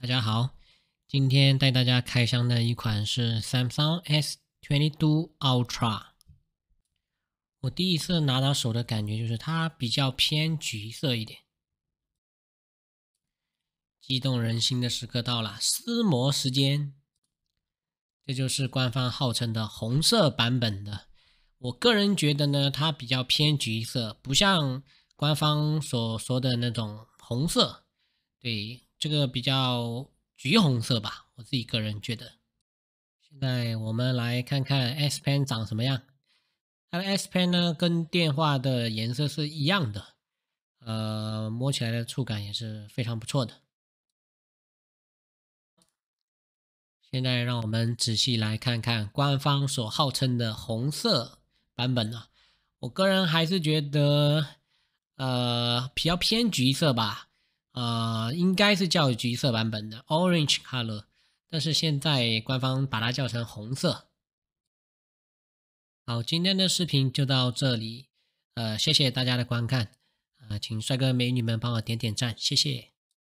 大家好，今天带大家开箱的一款是 Samsung S22 Ultra。我第一次拿到手的感觉就是它比较偏橘色一点。激动人心的时刻到了，撕膜时间！这就是官方号称的红色版本的。我个人觉得呢，它比较偏橘色，不像官方所说的那种红色。对。这个比较橘红色吧，我自己个人觉得。现在我们来看看 S Pen 长什么样。它的 S Pen 呢，跟电话的颜色是一样的，呃，摸起来的触感也是非常不错的。现在让我们仔细来看看官方所号称的红色版本呢。我个人还是觉得，呃，比较偏橘色吧。呃，应该是叫橘色版本的 Orange Color，但是现在官方把它叫成红色。好，今天的视频就到这里，呃，谢谢大家的观看，啊，请帅哥美女们帮我点点赞，谢谢。